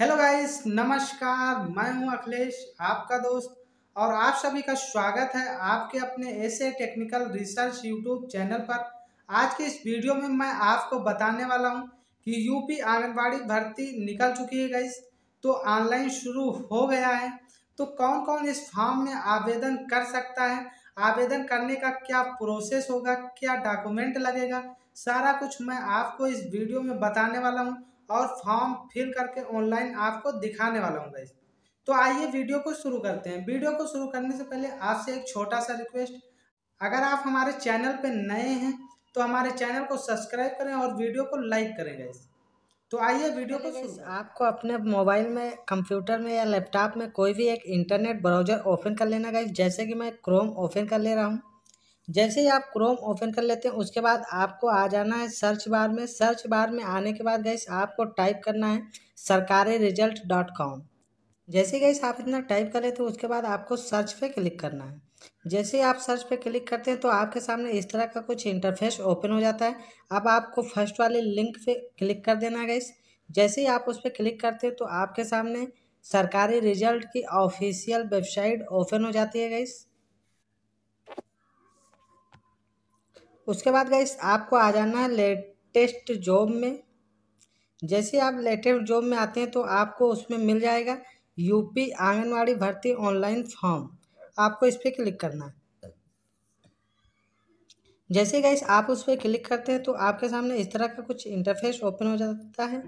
hello guys नमस्कार मैं हूं अखिलेश आपका दोस्त और आप सभी का स्वागत है आपके अपने ऐसे टेक्निकल रिसर्च यूट्यूब चैनल पर आज के इस वीडियो में मैं आपको बताने वाला हूं कि यूपी आंगनबाड़ी भर्ती निकल चुकी है गाइस तो ऑनलाइन शुरू हो गया है तो कौन कौन इस फॉर्म में आवेदन कर सकता है आवेदन करने का क्या प्रोसेस होगा क्या डॉक्यूमेंट लगेगा सारा कुछ मैं आपको इस वीडियो में बताने वाला हूँ और फॉर्म फिल करके ऑनलाइन आपको दिखाने वाला हूँ गाइज तो आइए वीडियो को शुरू करते हैं वीडियो को शुरू करने से पहले आपसे एक छोटा सा रिक्वेस्ट अगर आप हमारे चैनल पर नए हैं तो हमारे चैनल को सब्सक्राइब करें और वीडियो को लाइक करें गाइज तो आइए वीडियो को शुरू आपको अपने मोबाइल में कंप्यूटर में या लैपटॉप में कोई भी एक इंटरनेट ब्राउजर ओपन कर लेना गाइज जैसे कि मैं क्रोम ओपन कर ले रहा हूँ जैसे ही आप क्रोम ओपन कर लेते हैं उसके बाद आपको आ जाना है सर्च बार में सर्च बार में आने के बाद गैस आपको टाइप करना है सरकारी रिजल्ट डॉट कॉम जैसे गैस आप इतना टाइप कर लेते हैं उसके बाद आपको सर्च पे क्लिक करना है जैसे ही आप सर्च पे क्लिक करते हैं तो आपके सामने इस तरह का कुछ इंटरफेस ओपन हो जाता है अब आपको फर्स्ट वाले लिंक पर क्लिक कर देना है गैस जैसे ही आप उस पर क्लिक करते हैं तो आपके सामने सरकारी रिजल्ट की ऑफिशियल वेबसाइट ओपन हो जाती है गैस उसके बाद गई आपको आ जाना है लेटेस्ट जॉब में जैसे आप लेटेस्ट जॉब में आते हैं तो आपको उसमें मिल जाएगा यूपी आंगनवाड़ी भर्ती ऑनलाइन फॉर्म आपको इस पर क्लिक करना है जैसे गाइस आप उस पर क्लिक करते हैं तो आपके सामने इस तरह का कुछ इंटरफेस ओपन हो जाता है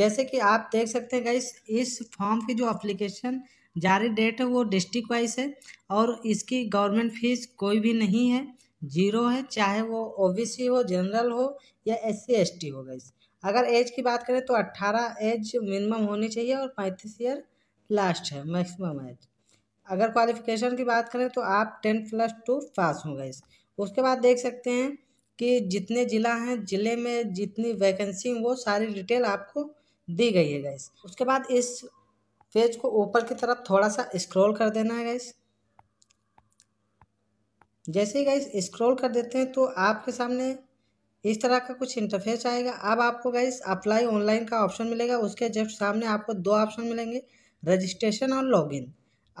जैसे कि आप देख सकते हैं गई इस फॉर्म की जो अप्लीकेशन जारी डेट है वो डिस्ट्रिक्ट वाइज है और इसकी गवर्नमेंट फीस कोई भी नहीं है जीरो है चाहे वो ओबीसी हो जनरल हो या एस सी एस टी हो गई अगर एज की बात करें तो अट्ठारह एज मिनिमम होनी चाहिए और पैंतीस ईयर लास्ट है मैक्सिमम एज अगर क्वालिफिकेशन की बात करें तो आप टेन प्लस टू पास हो गए उसके बाद देख सकते हैं कि जितने ज़िला हैं ज़िले में जितनी वैकेंसी वो सारी डिटेल आपको दी गई है गैस उसके बाद इस पेज को ऊपर की तरफ थोड़ा सा स्क्रॉल कर देना है गैस जैसे ही गाइस स्क्रॉल कर देते हैं तो आपके सामने इस तरह का कुछ इंटरफेस आएगा अब आपको गाइस अप्लाई ऑनलाइन का ऑप्शन मिलेगा उसके जस्ट सामने आपको दो ऑप्शन मिलेंगे रजिस्ट्रेशन और लॉगिन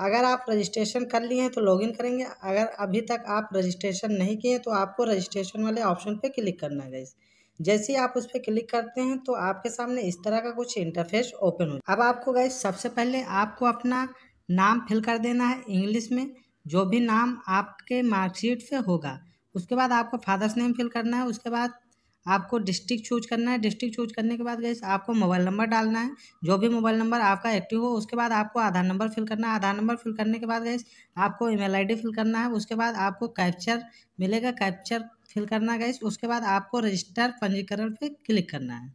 अगर आप रजिस्ट्रेशन कर लिए हैं तो लॉगिन करेंगे अगर अभी तक आप रजिस्ट्रेशन नहीं किए हैं तो आपको रजिस्ट्रेशन वाले ऑप्शन पर क्लिक करना है गाइस जैसे ही आप उस पर क्लिक करते हैं तो आपके सामने इस तरह का कुछ इंटरफेस ओपन हो अब आपको गाइस सबसे पहले आपको अपना नाम फिल कर देना है इंग्लिश में जो भी नाम आपके मार्कशीट से होगा उसके बाद आपको फादर्स नेम फिल करना है उसके बाद आपको डिस्ट्रिक्ट चूज करना है डिस्ट्रिक्ट चूज करने के बाद गए आपको मोबाइल नंबर डालना है जो भी मोबाइल नंबर आपका एक्टिव हो उसके बाद आपको आधार नंबर फिल करना है आधार नंबर फिल करने के बाद गए आपको ईमेल आईडी फिल करना है उसके बाद आपको कैप्चर मिलेगा कैप्चर फिल करना गई उसके बाद आपको रजिस्टर पंजीकरण पर क्लिक करना है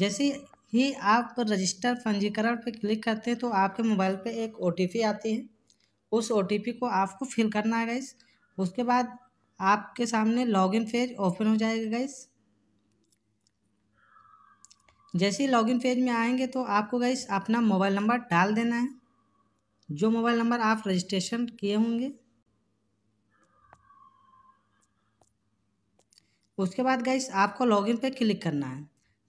जैसे ही आप रजिस्टर पंजीकरण पर क्लिक करते हैं तो आपके मोबाइल पे एक ओ आती है उस ओ को आपको फिल करना है गैस उसके बाद आपके सामने लॉगिन पेज ओपन हो जाएगा गैस जैसे ही लॉगिन पेज में आएंगे तो आपको गैस अपना मोबाइल नंबर डाल देना है जो मोबाइल नंबर आप रजिस्ट्रेशन किए होंगे उसके बाद गैस आपको लॉगिन पे क्लिक करना है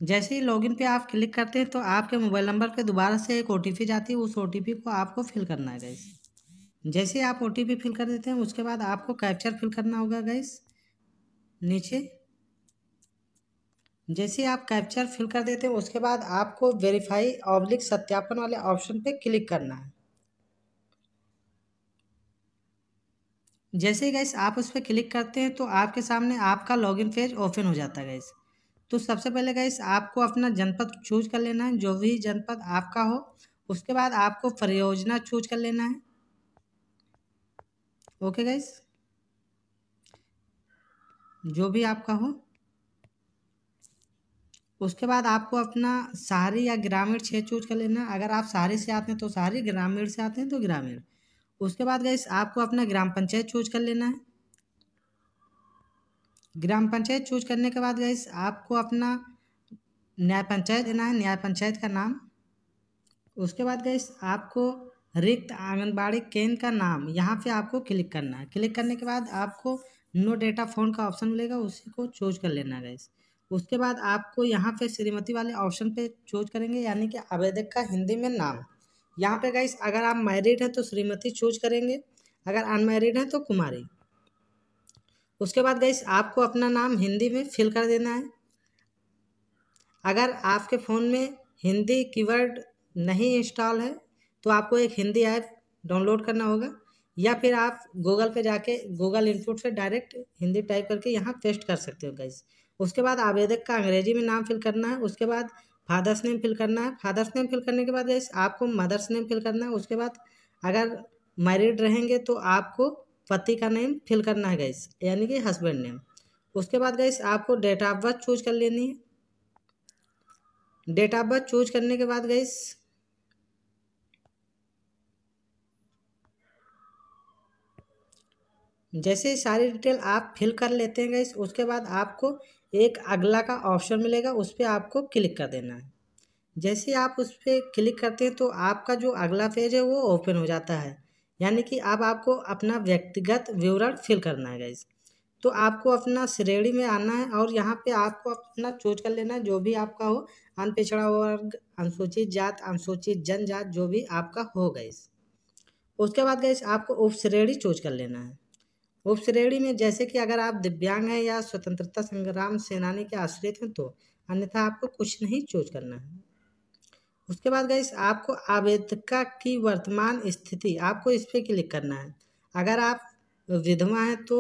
जैसे ही लॉगिन पे आप क्लिक करते हैं तो आपके मोबाइल नंबर पे दोबारा से एक ओ जाती है उस ओ को आपको फिल करना है गैस जैसे आप ओ फिल कर देते हैं उसके बाद आपको कैप्चर फिल करना होगा गैस नीचे जैसे आप कैप्चर फिल कर देते हैं उसके बाद आपको वेरीफाई ऑब्लिक सत्यापन वाले ऑप्शन पे क्लिक करना है जैसे ही गैस आप उस पर क्लिक करते हैं तो आपके सामने आपका लॉगिन पेज ओपन हो जाता है गैस तो सबसे पहले गाइस आपको अपना जनपद चूज कर लेना है जो भी जनपद आपका हो उसके बाद आपको परियोजना चूज कर लेना है ओके गाइस जो भी आपका हो उसके बाद आपको अपना शहरी या ग्रामीण क्षेत्र चूज कर लेना है अगर आप शहरी से आते हैं तो शहरी ग्रामीण से आते हैं तो ग्रामीण उसके बाद गई आपको अपना ग्राम पंचायत चूज कर लेना है ग्राम पंचायत चूज करने के बाद गाइस आपको अपना न्याय पंचायत देना है न्याय पंचायत का नाम उसके बाद गाइस आपको रिक्त आंगनबाड़ी केंद्र का नाम यहाँ पे आपको क्लिक करना है क्लिक करने के बाद आपको नो डेटा फोन का ऑप्शन मिलेगा उसी को चूज कर लेना है गाइस उसके बाद आपको यहाँ पे श्रीमती वाले ऑप्शन पे चूज करेंगे यानी कि आवेदक का हिंदी में नाम यहाँ पे गाइस अगर आप मैरिड हैं तो श्रीमती चूज करेंगे अगर अनमैरिड हैं तो कुमारी उसके बाद गई आपको अपना नाम हिंदी में फिल कर देना है अगर आपके फ़ोन में हिंदी कीवर्ड नहीं इंस्टॉल है तो आपको एक हिंदी ऐप डाउनलोड करना होगा या फिर आप गूगल पे जाके गूगल इनपुट से डायरेक्ट हिंदी टाइप करके यहाँ पेस्ट कर सकते हो गई उसके बाद आवेदक का अंग्रेजी में नाम फिल करना है उसके बाद फादर्स नेम फिल करना है फादर्स नेम फिल करने के बाद गई आपको मदर्स नेम फिल करना है उसके बाद अगर मैरिड रहेंगे तो आपको पति का नेम फिल करना है गैस यानी कि हस्बैंड नेम उसके बाद गैस आपको डेट ऑफ बर्थ चूज कर लेनी है डेट ऑफ बर्थ चूज करने के बाद गैस जैसे सारी डिटेल आप फिल कर लेते हैं गैस उसके बाद आपको एक अगला का ऑप्शन मिलेगा उस पर आपको क्लिक कर देना है जैसे आप उस पर क्लिक करते हैं तो आपका जो अगला पेज है वो ओपन हो जाता है यानी कि आप आपको अपना व्यक्तिगत विवरण फिल करना है गाइज तो आपको अपना श्रेणी में आना है और यहाँ पे आपको अपना चूज कर लेना है जो भी आपका हो अनपिछड़ा वर्ग अनुसूचित जात अनुसूचित जनजात जो भी आपका हो गाइस उसके बाद गई आपको उप श्रेणी चूज कर लेना है उप श्रेणी में जैसे कि अगर आप दिव्यांग हैं या स्वतंत्रता संग्राम सेनानी के आश्रित हैं तो अन्यथा आपको कुछ नहीं चूज करना है उसके बाद गई आपको आवेदका की वर्तमान स्थिति आपको इस पर क्लिक करना है अगर आप विधवा हैं तो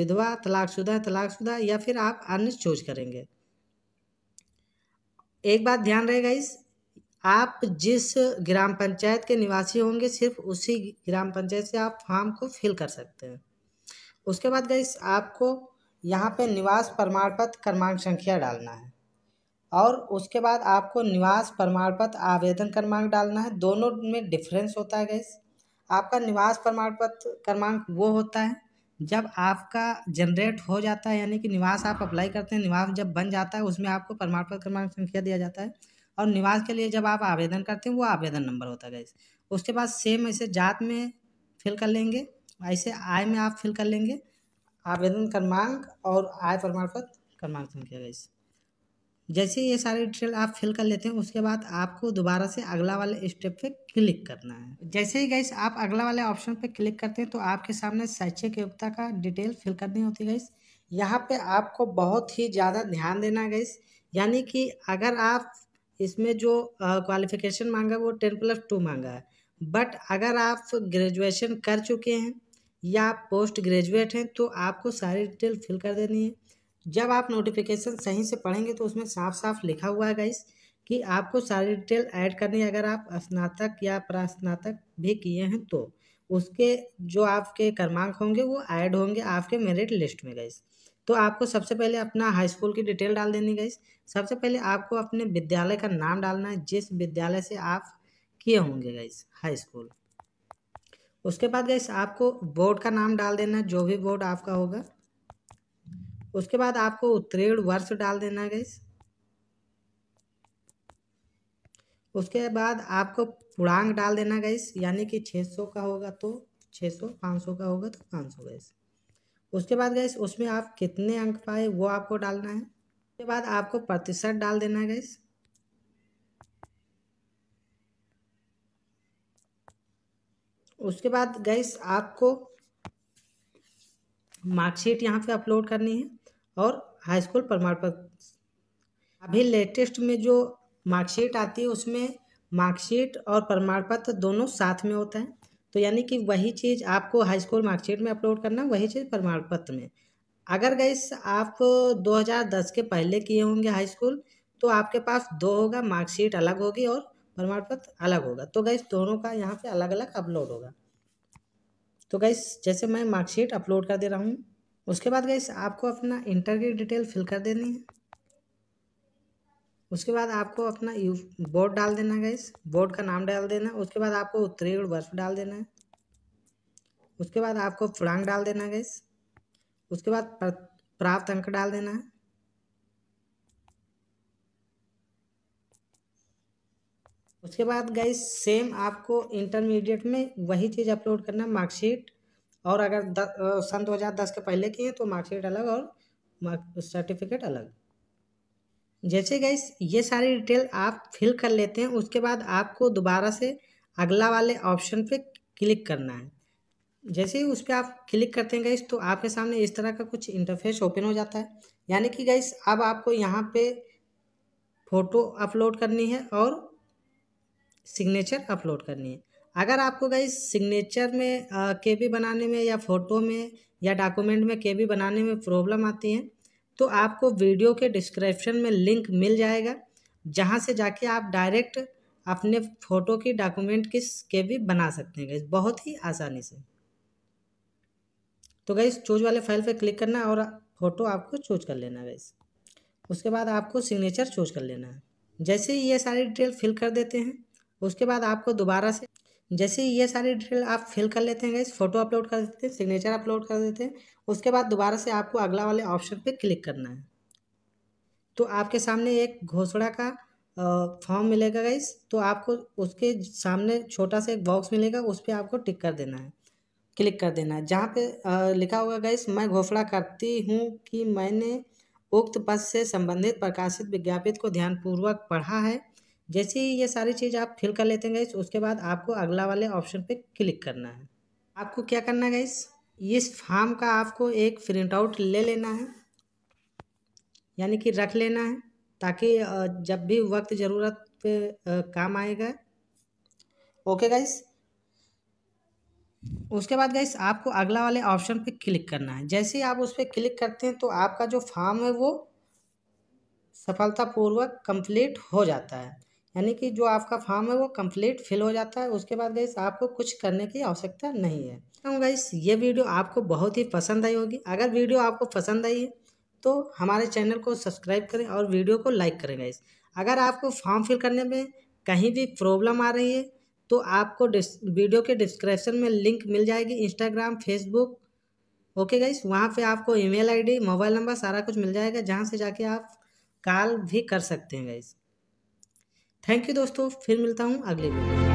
विधवा तलाकशुदा है तलाकशुदा या फिर आप अन्य चूज करेंगे एक बात ध्यान रहेगा इस आप जिस ग्राम पंचायत के निवासी होंगे सिर्फ उसी ग्राम पंचायत से आप फॉर्म को फिल कर सकते हैं उसके बाद गई आपको यहाँ पे निवास प्रमाण पत्र क्रमांक संख्या डालना है और उसके बाद आपको निवास प्रमाण पत्र आवेदन क्रमांक डालना है दोनों में डिफरेंस होता है गैस आपका निवास प्रमाण पत्र क्रमांक वो होता है जब आपका जनरेट हो जाता है यानी कि निवास आप अप्लाई करते हैं निवास जब बन जाता है उसमें आपको प्रमाण पत्र क्रमांक संख्या दिया जाता है और निवास के लिए जब आप आवेदन करते हैं वो आवेदन नंबर होता है गैस उसके बाद सेम ऐसे जात में फिल कर लेंगे ऐसे आय में आप फिल कर लेंगे आवेदन क्रमांक और आय प्रमाण पत्र क्रमांक संख्या गैस जैसे ये सारे डिटेल आप फिल कर लेते हैं उसके बाद आपको दोबारा से अगला वाले स्टेप पे क्लिक करना है जैसे ही गाइस आप अगला वाले ऑप्शन पे क्लिक करते हैं तो आपके सामने शैक्षिक योग्यता का डिटेल फिल करनी होती है गाइस यहाँ पे आपको बहुत ही ज़्यादा ध्यान देना है गाइस यानी कि अगर आप इसमें जो क्वालिफिकेशन मांगा वो टेन प्लस टू मांगा है बट अगर आप ग्रेजुएशन कर चुके हैं या पोस्ट ग्रेजुएट हैं तो आपको सारी डिटेल फिल कर देनी है जब आप नोटिफिकेशन सही से पढ़ेंगे तो उसमें साफ साफ लिखा हुआ है गाइस कि आपको सारी डिटेल ऐड करनी है अगर आप स्नातक या प्रास्नातक भी किए हैं तो उसके जो आपके क्रमांक होंगे वो ऐड होंगे आपके मेरिट लिस्ट में गई तो आपको सबसे पहले अपना हाई स्कूल की डिटेल डाल देनी गई सबसे पहले आपको अपने विद्यालय का नाम डालना है जिस विद्यालय से आप किए होंगे गाइस हाई स्कूल उसके बाद गई आपको बोर्ड का नाम डाल देना जो भी बोर्ड आपका होगा उसके बाद आपको उत्तीर्ण वर्ष डाल देना है गैस उसके बाद आपको पूर्णांक डाल देना गैस यानी कि छः सौ का होगा तो छः सौ पाँच सौ का होगा तो पाँच सौ गैस उसके बाद गैस उसमें आप कितने अंक पाए वो आपको डालना है उसके बाद आपको प्रतिशत डाल देना है गैस उसके बाद गैस आपको मार्कशीट यहाँ पे अपलोड करनी है और हाई स्कूल प्रमाण पत्र अभी लेटेस्ट में जो मार्कशीट आती है उसमें मार्कशीट और प्रमाण पत्र दोनों साथ में होता है तो यानी कि वही चीज़ आपको हाई स्कूल मार्कशीट में अपलोड करना वही चीज़ प्रमाण पत्र में अगर गैस आप 2010 के पहले किए होंगे हाई स्कूल तो आपके पास दो होगा मार्कशीट अलग होगी और प्रमाण पत्र अलग होगा तो गैस दोनों का यहाँ पे अलग अलग अपलोड होगा तो गैस जैसे मैं मार्कशीट अपलोड कर दे रहा हूँ उसके बाद गैस आपको अपना इंटर की डिटेल फिल कर देनी है उसके बाद आपको अपना यू बोर्ड डाल देना है गैस बोर्ड का नाम डाल देना उसके बाद आपको उत्तरी और वर्ष डाल देना है उसके बाद आपको पूर्णांक डाल देना है गैस उसके बाद प्राप्त अंक डाल देना है उसके बाद गई सेम आपको इंटरमीडिएट में वही चीज़ अपलोड करना मार्कशीट और अगर दो सन 2010 के पहले की है तो मार्कशीट अलग और मार्क सर्टिफिकेट अलग जैसे गई ये सारी डिटेल आप फिल कर लेते हैं उसके बाद आपको दोबारा से अगला वाले ऑप्शन पे क्लिक करना है जैसे ही उस पर आप क्लिक करते हैं गई तो आपके सामने इस तरह का कुछ इंटरफेस ओपन हो जाता है यानी कि गैस अब आपको यहाँ पर फ़ोटो अपलोड करनी है और सिग्नेचर अपलोड करनी है अगर आपको गई सिग्नेचर में के बी बनाने में या फ़ोटो में या डॉक्यूमेंट में के बी बनाने में प्रॉब्लम आती है तो आपको वीडियो के डिस्क्रिप्शन में लिंक मिल जाएगा जहाँ से जाके आप डायरेक्ट अपने फ़ोटो की डॉक्यूमेंट की के भी बना सकते हैं गई बहुत ही आसानी से तो गई चूज वाले फाइल पे क्लिक करना और फ़ोटो आपको चूज कर लेना गई उसके बाद आपको सिग्नेचर चूज कर लेना है जैसे ही ये सारी डिटेल फिल कर देते हैं उसके बाद आपको दोबारा से जैसे ये सारी डिटेल आप फिल कर लेते हैं गैस फोटो अपलोड कर देते हैं सिग्नेचर अपलोड कर देते हैं उसके बाद दोबारा से आपको अगला वाले ऑप्शन पे क्लिक करना है तो आपके सामने एक घोसड़ा का फॉर्म मिलेगा गैस तो आपको उसके सामने छोटा सा एक बॉक्स मिलेगा उस पर आपको टिक कर देना है क्लिक कर देना है जहाँ पे लिखा होगा गैस मैं घोषणा करती हूँ कि मैंने उक्त पद से संबंधित प्रकाशित विज्ञापित को ध्यानपूर्वक पढ़ा है जैसे ही ये सारी चीज़ आप फिल कर लेते हैं गाइस उसके बाद आपको अगला वाले ऑप्शन पे क्लिक करना है आपको क्या करना है गाइस इस फॉर्म का आपको एक प्रिंट आउट ले लेना है यानी कि रख लेना है ताकि जब भी वक्त ज़रूरत पे काम आएगा ओके गाइस उसके बाद गाइस आपको अगला वाले ऑप्शन पे क्लिक करना है जैसे ही आप उस पर क्लिक करते हैं तो आपका जो फॉर्म है वो सफलतापूर्वक कंप्लीट हो जाता है यानी कि जो आपका फॉर्म है वो कंप्लीट फिल हो जाता है उसके बाद गई आपको कुछ करने की आवश्यकता नहीं है तो गैस ये वीडियो आपको बहुत ही पसंद आई होगी अगर वीडियो आपको पसंद आई है तो हमारे चैनल को सब्सक्राइब करें और वीडियो को लाइक करें गई अगर आपको फॉर्म फिल करने में कहीं भी प्रॉब्लम आ रही है तो आपको वीडियो के डिस्क्रिप्शन में लिंक मिल जाएगी इंस्टाग्राम फेसबुक ओके गाइस वहाँ पे आपको ईमेल आईडी मोबाइल नंबर सारा कुछ मिल जाएगा जहाँ से जाके आप कॉल भी कर सकते हैं गाइस थैंक यू दोस्तों फिर मिलता हूँ अगले वीडियो